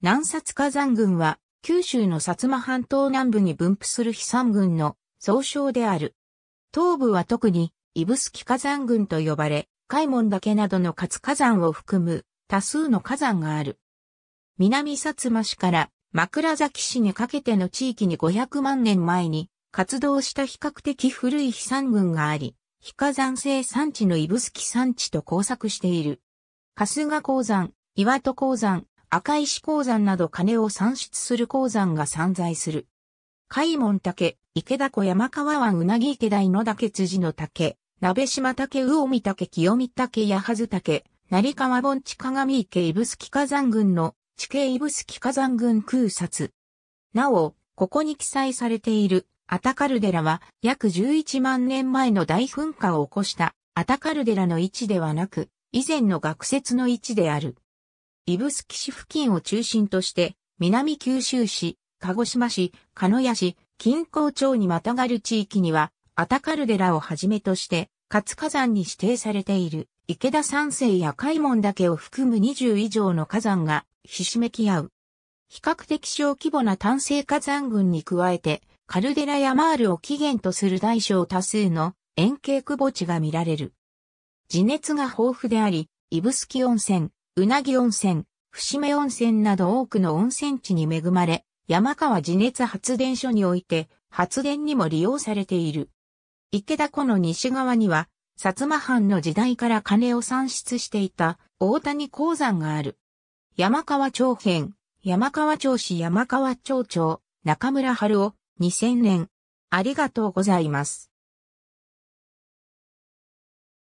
南薩火山群は、九州の薩摩半島南部に分布する飛山群の総称である。東部は特に、スキ火山群と呼ばれ、開門岳などの活火山を含む多数の火山がある。南薩摩市から枕崎市にかけての地域に500万年前に活動した比較的古い飛山群があり、非火山性産地のスキ山地と交錯している。春日鉱山、岩戸鉱山、赤石鉱山など金を産出する鉱山が散在する。海門竹、池田湖山川湾うなぎ池大野岳辻の竹、鍋島竹魚見竹清見竹八幡竹、成川盆地鏡池指宿火山群の地形指宿火山群空撮。なお、ここに記載されているアタカルデラは約11万年前の大噴火を起こしたアタカルデラの位置ではなく、以前の学説の位置である。指宿市付近を中心として、南九州市、鹿児島市、鹿屋市、近郊町にまたがる地域には、アタカルデラをはじめとして、活火山に指定されている、池田山生や海門岳を含む20以上の火山が、ひしめき合う。比較的小規模な単性火山群に加えて、カルデラやマールを起源とする大小多数の円形窪地が見られる。地熱が豊富であり、指宿温泉、うなぎ温泉、伏目温泉など多くの温泉地に恵まれ、山川地熱発電所において発電にも利用されている。池田湖の西側には、薩摩藩の時代から金を産出していた大谷鉱山がある。山川町編、山川町市山川町長、中村春夫、2000年。ありがとうございます。